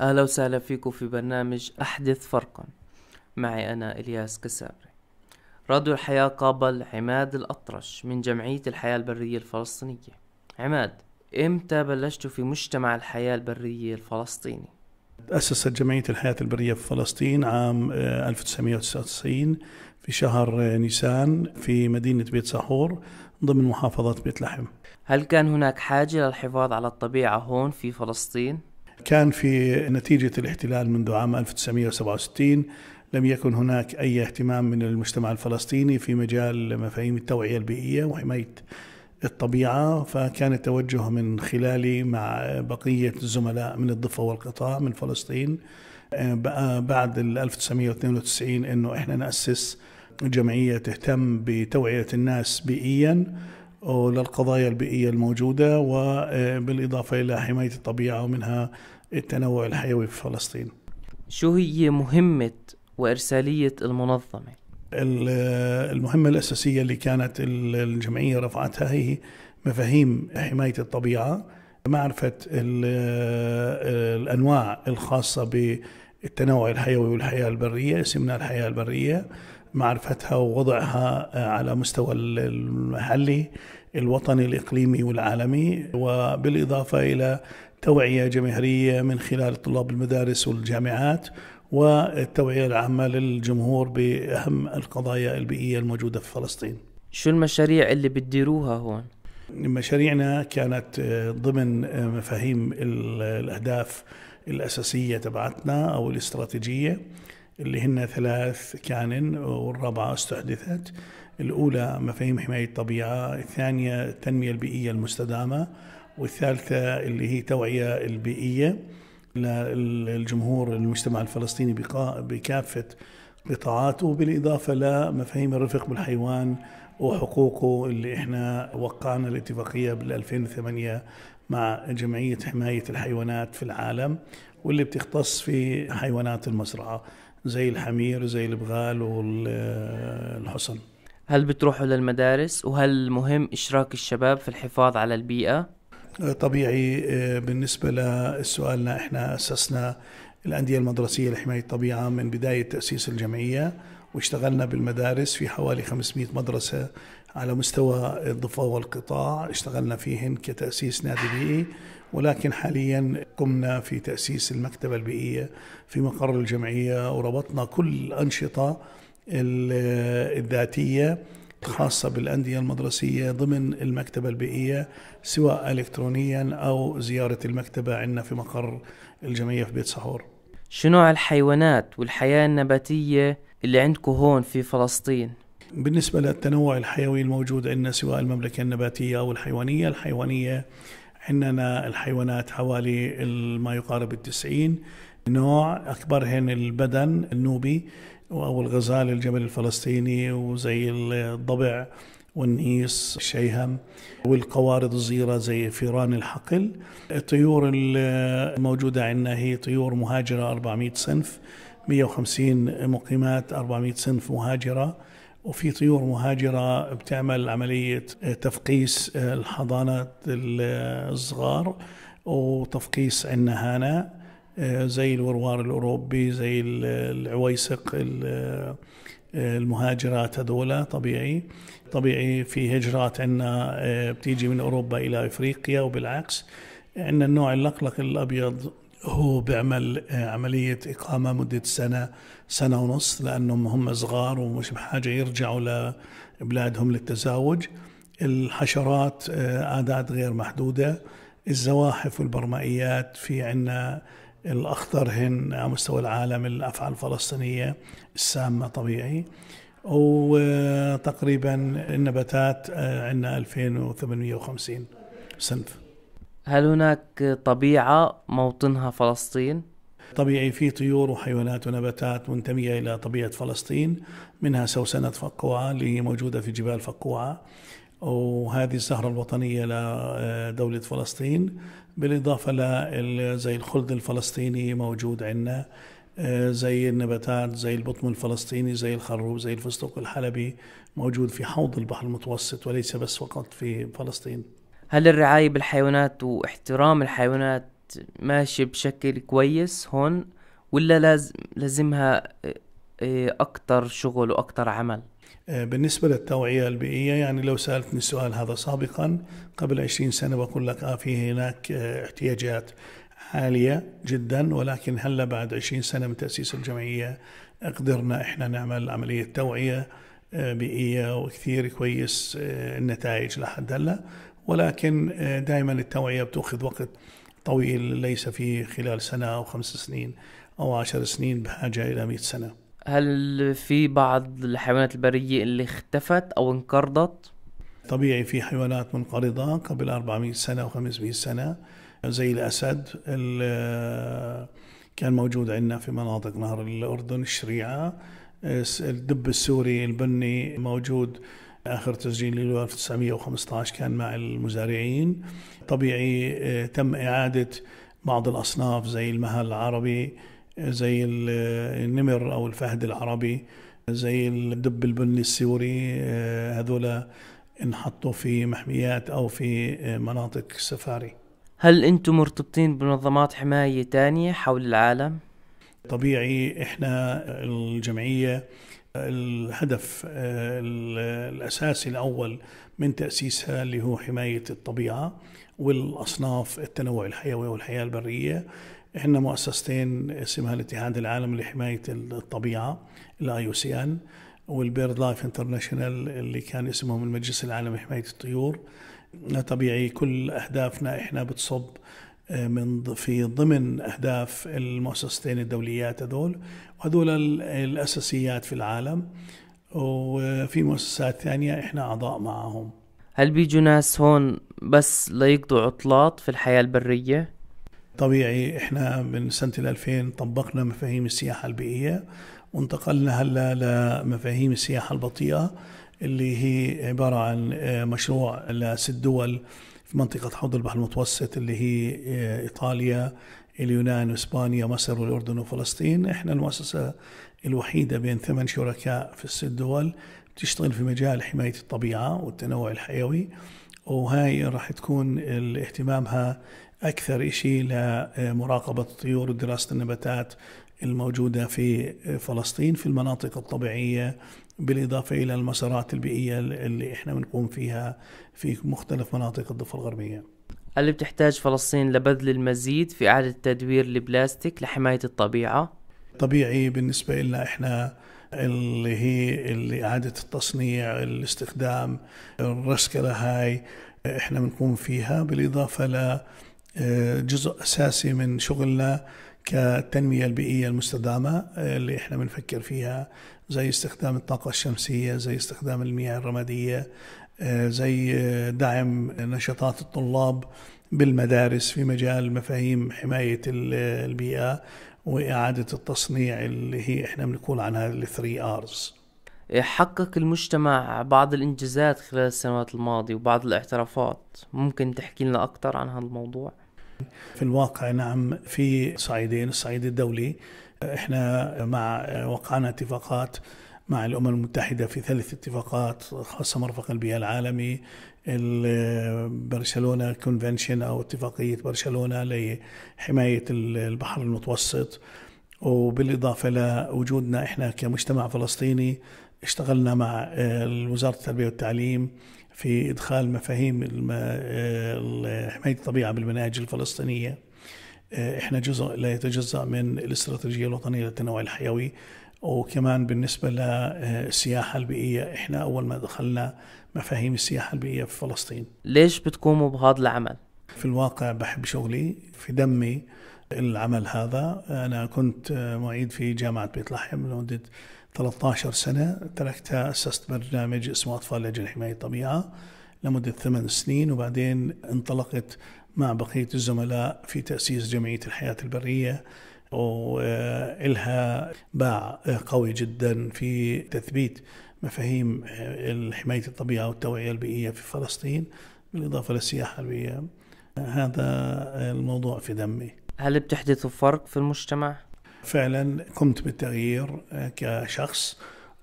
أهلا وسهلا فيكم في برنامج أحدث فرقا معي أنا إلياس كسابري راديو الحياة قابل عماد الأطرش من جمعية الحياة البرية الفلسطينية عماد إمتى بلشت في مجتمع الحياة البرية الفلسطيني؟ تأسست جمعية الحياة البرية في فلسطين عام 1999 آه، في شهر آه، نيسان في مدينة بيت صحور ضمن محافظة بيت لحم هل كان هناك حاجة للحفاظ على الطبيعة هون في فلسطين؟ كان في نتيجة الاحتلال منذ عام 1967 لم يكن هناك أي اهتمام من المجتمع الفلسطيني في مجال مفاهيم التوعية البيئية وحماية الطبيعة فكان التوجه من خلالي مع بقية الزملاء من الضفة والقطاع من فلسطين بعد 1992 أنه إحنا نأسس جمعية تهتم بتوعية الناس بيئياً للقضايا البيئية الموجودة وبالإضافة إلى حماية الطبيعة ومنها التنوع الحيوي في فلسطين شو هي مهمة وإرسالية المنظمة؟ المهمة الأساسية اللي كانت الجمعية رفعتها هي مفاهيم حماية الطبيعة معرفة الأنواع الخاصة بالتنوع الحيوي والحياة البرية اسمنا الحياة البرية معرفتها ووضعها آه، على مستوى المحلي الوطني الإقليمي والعالمي وبالإضافة إلى توعية جماهيرية من خلال طلاب المدارس والجامعات والتوعية العامة للجمهور بأهم القضايا البيئية الموجودة في فلسطين شو المشاريع اللي بتديروها هون؟ مشاريعنا كانت آه، ضمن آه، مفاهيم الأهداف الأساسية تبعتنا أو الاستراتيجية اللي هن ثلاث كانن والرابعة استحدثت الأولى مفاهيم حماية الطبيعة الثانية التنمية البيئية المستدامة والثالثة اللي هي توعية البيئية للجمهور المجتمع الفلسطيني بكافة قطاعاته بالإضافة لمفاهيم الرفق بالحيوان وحقوقه اللي احنا وقعنا الاتفاقية بال2008 مع جمعية حماية الحيوانات في العالم واللي بتختص في حيوانات المزرعة زي الحمير زي البغال والحصن هل بتروحوا للمدارس وهل مهم إشراك الشباب في الحفاظ على البيئة؟ طبيعي آه، بالنسبة لسؤالنا احنا أسسنا الأندية المدرسية لحماية الطبيعة من بداية تأسيس الجمعية واشتغلنا بالمدارس في حوالي 500 مدرسة على مستوى الضفة والقطاع اشتغلنا فيهن كتأسيس نادي بيئي ولكن حاليا قمنا في تأسيس المكتبة البيئية في مقر الجمعية وربطنا كل الأنشطة الذاتية خاصة بالأندية المدرسية ضمن المكتبة البيئية سواء إلكترونيا أو زيارة المكتبة عندنا في مقر الجمعية في بيت سحور شنو الحيوانات والحياة النباتية اللي عندكم هون في فلسطين؟ بالنسبة للتنوع الحيوي الموجود عندنا سواء المملكة النباتية أو الحيوانية الحيوانية عندنا الحيوانات حوالي ما يقارب التسعين نوع أكبرهن البدن النوبي أو الغزال الجبل الفلسطيني وزي الضبع والنيس الشيهم والقوارض الصغيرة زي فيران الحقل الطيور الموجودة عندنا هي طيور مهاجرة 400 صنف 150 مقيمات 400 صنف مهاجرة وفي طيور مهاجرة بتعمل عملية تفقيس الحضانات الصغار وتفقيس النهانة هنا زي الوروار الأوروبي زي العويسق المهاجرات هذولا طبيعي طبيعي في هجرات عنا بتيجي من أوروبا إلى إفريقيا وبالعكس عندنا النوع اللقلق الأبيض هو بيعمل آه، عملية إقامة مدة سنة سنة ونص لأنهم هم صغار ومش بحاجة يرجعوا لبلادهم للتزاوج الحشرات آه، أعداد غير محدودة الزواحف والبرمائيات في عنا الأخطر هن على مستوى العالم الأفعى الفلسطينية السامة طبيعي وتقريبا النباتات آه، عندنا 2850 صنف هل هناك طبيعة موطنها فلسطين؟ طبيعي في طيور وحيوانات ونباتات منتمية إلى طبيعة فلسطين منها سوسنة فقوعة اللي هي موجودة في جبال فقوعة وهذه الزهرة الوطنية لدولة آه، فلسطين بالإضافة زي الخلد الفلسطيني موجود عندنا آه، زي النباتات زي البطم الفلسطيني زي الخروب زي الفستق الحلبي موجود في حوض البحر المتوسط وليس بس فقط في فلسطين هل الرعاية بالحيوانات واحترام الحيوانات ماشي بشكل كويس هون ولا لازم لازمها آه، آه، أكتر شغل وأكتر عمل؟ آه، بالنسبة للتوعية البيئية يعني لو سألتني السؤال هذا سابقا قبل 20 سنة بقول لك آه في هناك احتياجات عالية جدا ولكن هلا بعد 20 سنة من تأسيس الجمعية قدرنا احنا نعمل عملية توعية بيئية وكثير كويس النتائج لحد هلا ولكن آه، دائما التوعية بتأخذ وقت طويل ليس في خلال سنة أو خمس سنين أو عشر سنين بحاجة إلى مئة سنة هل في بعض الحيوانات البرية اللي اختفت أو انقرضت؟ طبيعي في حيوانات منقرضة قبل 400 سنة و500 سنة زي الأسد آه، كان موجود عندنا في مناطق نهر الأردن الشريعة آه، الدب السوري البني موجود آخر تسجيل له 1915 كان مع المزارعين طبيعي آه، تم إعادة بعض الأصناف زي المهل العربي آه، زي آه، النمر أو الفهد العربي زي الدب البني السوري هذولا انحطوا في محميات أو في مناطق سفاري هل أنتم مرتبطين بمنظمات حماية ثانيه حول العالم؟ طبيعي احنا الجمعيه الهدف الاساسي الاول من تاسيسها اللي هو حمايه الطبيعه والاصناف التنوع الحيوي والحياه البريه احنا مؤسستين اسمها الاتحاد العالمي لحمايه الطبيعه الاي او سي ان والبيرد لايف انترناشونال اللي كان اسمهم المجلس العالمي لحمايه الطيور طبيعي كل اهدافنا احنا بتصب من في ضمن اهداف المؤسستين الدوليات هذول وهذول الاساسيات في العالم وفي مؤسسات ثانيه احنا اعضاء معهم هل بيجوا ناس هون بس ليقضوا عطلات في الحياه البريه طبيعي احنا من سنه 2000 طبقنا مفاهيم السياحه البيئيه وانتقلنا هلا لمفاهيم السياحه البطيئه اللي هي عباره عن آه، مشروع لست دول في منطقة حوض البحر المتوسط اللي هي آه، إيطاليا اليونان وإسبانيا مصر والأردن وفلسطين إحنا المؤسسة الوحيدة بين ثمان شركاء في الست دول بتشتغل في مجال حماية الطبيعة والتنوع الحيوي وهاي راح تكون اهتمامها أكثر شيء لمراقبة الطيور ودراسة النباتات الموجودة في فلسطين في المناطق الطبيعية بالإضافة إلى المسارات البيئية اللي إحنا بنقوم فيها في مختلف مناطق الضفة الغربية هل بتحتاج فلسطين لبذل المزيد في إعادة تدوير البلاستيك لحماية الطبيعة؟ طبيعي بالنسبة لنا إحنا اللي هي اللي إعادة التصنيع الاستخدام الرسكلة هاي إحنا بنقوم فيها بالإضافة لجزء آه، أساسي من شغلنا كالتنمية البيئية المستدامة آه، اللي احنا بنفكر فيها زي استخدام الطاقة الشمسية زي استخدام المياه الرمادية آه، زي آه، دعم نشاطات الطلاب بالمدارس في مجال مفاهيم حماية البيئة وإعادة التصنيع اللي هي احنا بنقول عنها الثري ارز إيه، حقق المجتمع بعض الانجازات خلال السنوات الماضية وبعض الاعترافات ممكن تحكي لنا اكثر عن هذا الموضوع في الواقع نعم في صعيدين الصعيد الدولي احنا مع وقعنا اتفاقات مع الامم المتحده في ثلاث اتفاقات خاصه مرفق البيئه العالمي برشلونه كونفنشن او اتفاقيه برشلونه لحمايه البحر المتوسط وبالاضافه لوجودنا احنا كمجتمع فلسطيني اشتغلنا مع آه، وزارة التربية والتعليم في إدخال مفاهيم آه، حماية الطبيعة بالمناهج الفلسطينية آه، احنا جزء لا يتجزأ من الاستراتيجية الوطنية للتنوع الحيوي وكمان بالنسبة للسياحة البيئية احنا أول ما دخلنا مفاهيم السياحة البيئية في فلسطين ليش بتقوموا بهذا العمل؟ في الواقع بحب شغلي في دمي العمل هذا أنا كنت معيد في جامعة بيت لحم لمدة 13 سنة تركتها أسست برنامج اسمه أطفال لأجل حماية الطبيعة لمدة ثمان سنين وبعدين انطلقت مع بقية الزملاء في تأسيس جمعية الحياة البرية وإلها باع قوي جدا في تثبيت مفاهيم حماية الطبيعة والتوعية البيئية في فلسطين بالإضافة للسياحة البيئية هذا الموضوع في دمي هل بتحدث فرق في المجتمع؟ فعلا قمت بالتغيير كشخص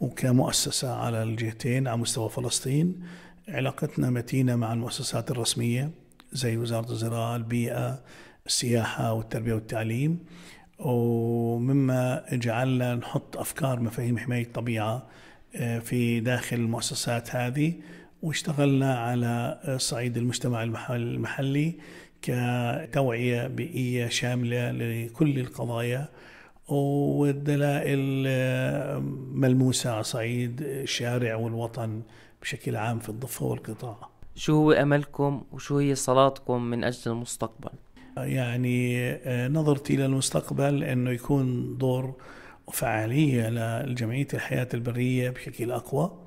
وكمؤسسة على الجهتين على مستوى فلسطين علاقتنا متينة مع المؤسسات الرسمية زي وزارة الزراعة البيئة السياحة والتربية والتعليم ومما جعلنا نحط أفكار مفاهيم حماية الطبيعة آه، في داخل المؤسسات هذه واشتغلنا على صعيد المجتمع المحلي كتوعية بيئية شاملة لكل القضايا والدلائل آه، ملموسة على صعيد الشارع والوطن بشكل عام في الضفة والقطاع شو هو أملكم وشو هي صلاتكم من أجل المستقبل؟ يعني آه، نظرتي للمستقبل أنه يكون دور وفعالية لجمعية الحياة البرية بشكل أقوى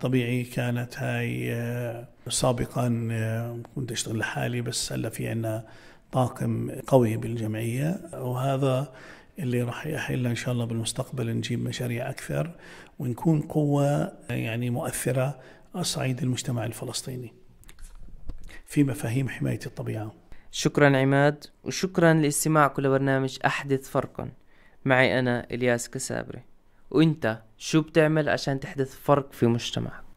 طبيعي كانت هاي آه، سابقا كنت أشتغل لحالي بس هلا في عنا طاقم قوي بالجمعية وهذا اللي راح يحل ان شاء الله بالمستقبل نجيب مشاريع اكثر ونكون قوه يعني مؤثره على صعيد المجتمع الفلسطيني في مفاهيم حمايه الطبيعه. شكرا عماد وشكرا لاستماعكم لبرنامج احدث فرقا معي انا الياس كسابري وانت شو بتعمل عشان تحدث فرق في مجتمعك؟